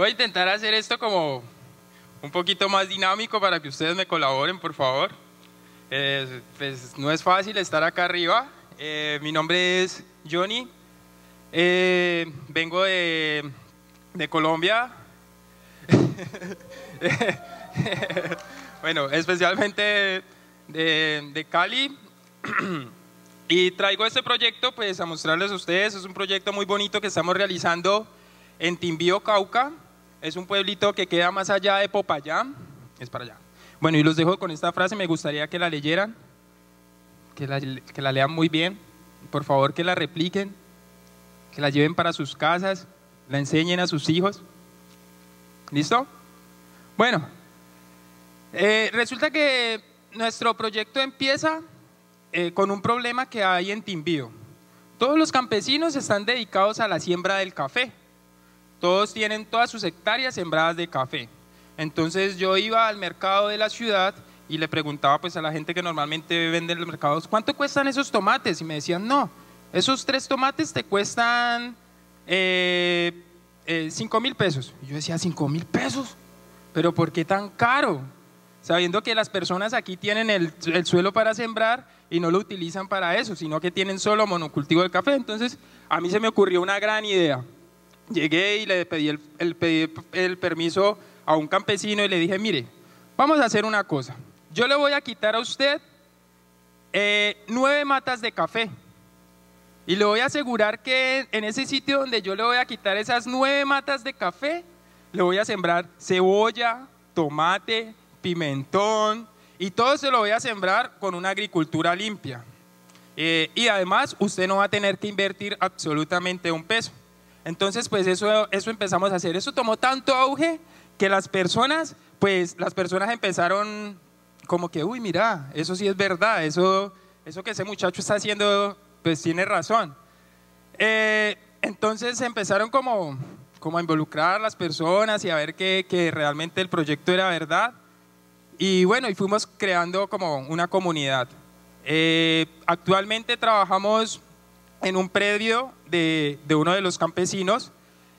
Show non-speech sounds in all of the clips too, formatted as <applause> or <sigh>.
Voy a intentar hacer esto como un poquito más dinámico para que ustedes me colaboren, por favor. Eh, pues no es fácil estar acá arriba. Eh, mi nombre es Johnny. Eh, vengo de, Colombia. <laughs> bueno, especialmente de, Cali. <clears throat> y traigo este proyecto pues a mostrarles a ustedes. Es un proyecto muy bonito que estamos realizando en Timbío, Cauca es un pueblito que queda más allá de Popayán, es para allá. Bueno, y los dejo con esta frase, me gustaría que la leyeran, que la, lean muy bien, por favor que la repliquen, que la lleven para sus casas, la enseñen a sus hijos. ¿Listo? Bueno, eh, resulta que nuestro proyecto empieza eh, con un problema que hay en Timbío. Todos los campesinos están dedicados a la siembra del café todos tienen todas sus hectáreas sembradas de café. Entonces yo iba al mercado de la ciudad y le preguntaba pues a la gente que normalmente vende en los mercados, ¿cuánto cuestan esos tomates? Y me decían, no, esos tres tomates te cuestan eh, eh cinco mil pesos. Y yo decía, cinco mil pesos, pero ¿por qué tan caro? Sabiendo que las personas aquí tienen el, suelo para sembrar y no lo utilizan para eso, sino que tienen solo monocultivo de café. Entonces, a mí se me ocurrió una gran idea llegué y le pedí el, permiso a un campesino y le dije, mire, vamos a hacer una cosa. Yo le voy a quitar a usted eh, nueve matas de café. Y le voy a asegurar que en ese sitio donde yo le voy a quitar esas nueve matas de café, le voy a sembrar cebolla, tomate, pimentón, y todo se lo voy a sembrar con una agricultura limpia. Eh, y además usted no va a tener que invertir absolutamente un peso. Entonces, pues eso, eso empezamos a hacer. Eso tomó tanto auge que las personas, pues las personas empezaron como que, uy, mira, eso sí es verdad, eso, eso que ese muchacho está haciendo, pues tiene razón. Eh, entonces empezaron como, como a involucrar a las personas y a ver que, realmente el proyecto era verdad. Y bueno, y fuimos creando como una comunidad. Eh, actualmente trabajamos en un predio de, de uno de los campesinos.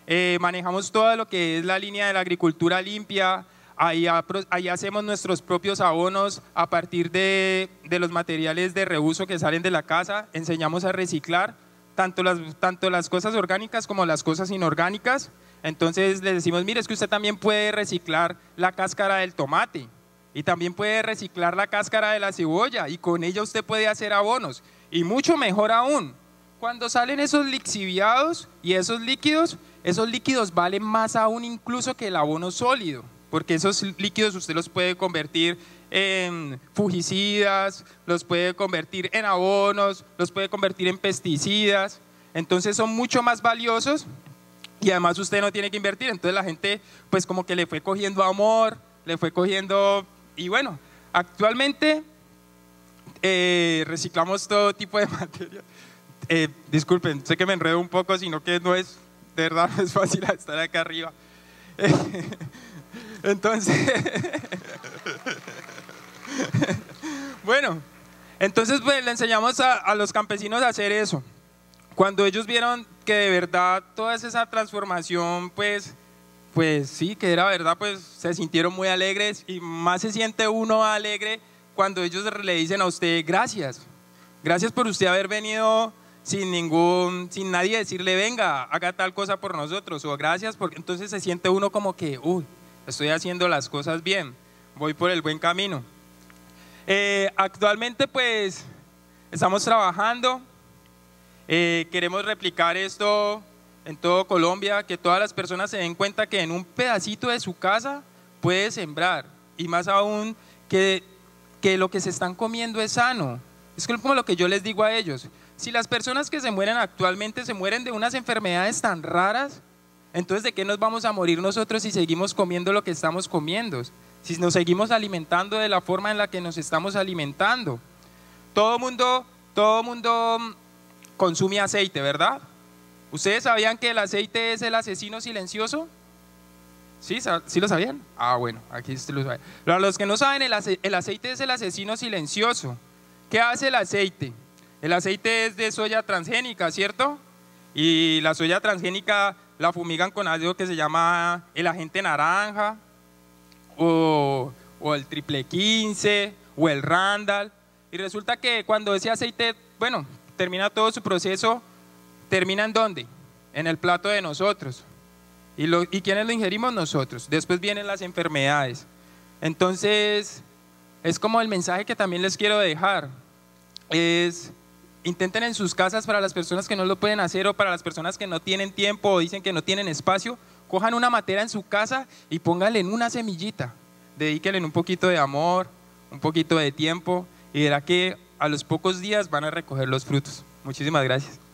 Eh, manejamos todo lo que es la línea de la agricultura limpia, ahí, ahí hacemos nuestros propios abonos a partir de, de, los materiales de reuso que salen de la casa, enseñamos a reciclar tanto las, tanto las cosas orgánicas como las cosas inorgánicas. Entonces le decimos, mire, es que usted también puede reciclar la cáscara del tomate y también puede reciclar la cáscara de la cebolla y con ella usted puede hacer abonos y mucho mejor aún, cuando salen esos lixiviados y esos líquidos, esos líquidos valen más aún incluso que el abono sólido, porque esos líquidos usted los puede convertir en fugicidas, los puede convertir en abonos, los puede convertir en pesticidas, entonces son mucho más valiosos y además usted no tiene que invertir, entonces la gente pues como que le fue cogiendo amor, le fue cogiendo, y bueno, actualmente eh, reciclamos todo tipo de <laughs> materiales, eh, disculpen, sé que me enredo un poco, sino que no es, de verdad <laughs> es fácil estar acá arriba. <laughs> entonces, <laughs> bueno, entonces pues le enseñamos a, a los campesinos a hacer eso. Cuando ellos vieron que de verdad toda esa transformación, pues, pues sí, que era verdad, pues se sintieron muy alegres y más se siente uno alegre cuando ellos le dicen a usted gracias. Gracias por usted haber venido sin ningún, sin nadie decirle, venga, haga tal cosa por nosotros o gracias, porque entonces se siente uno como que, uy, estoy haciendo las cosas bien, voy por el buen camino. Eh, actualmente pues estamos trabajando, eh, queremos replicar esto en todo Colombia, que todas las personas se den cuenta que en un pedacito de su casa puede sembrar y más aún que, que lo que se están comiendo es sano. Es como lo que yo les digo a ellos. Si las personas que se mueren actualmente se mueren de unas enfermedades tan raras, entonces ¿de qué nos vamos a morir nosotros si seguimos comiendo lo que estamos comiendo? Si nos seguimos alimentando de la forma en la que nos estamos alimentando. Todo mundo, todo mundo mm, consume aceite, ¿verdad? ¿Ustedes sabían que el aceite es el asesino silencioso? ¿Sí? ¿Sí lo sabían? Ah, bueno, aquí se lo saben. Para los que no saben, el, el aceite es el asesino silencioso. ¿Qué hace el aceite? El aceite es de soya transgénica, ¿cierto? Y la soya transgénica la fumigan con algo que se llama el agente naranja, o, el triple 15, o el Randall. Y resulta que cuando ese aceite, bueno, termina todo su proceso, termina en dónde? En el plato de nosotros. ¿Y, y quiénes lo ingerimos? Nosotros. Después vienen las enfermedades. Entonces, es como el mensaje que también les quiero dejar. Es intenten en sus casas para las personas que no lo pueden hacer o para las personas que no tienen tiempo o dicen que no tienen espacio, cojan una materia en su casa y pónganle en una semillita. Dedíquenle un poquito de amor, un poquito de tiempo y verá que a los pocos días van a recoger los frutos. Muchísimas gracias.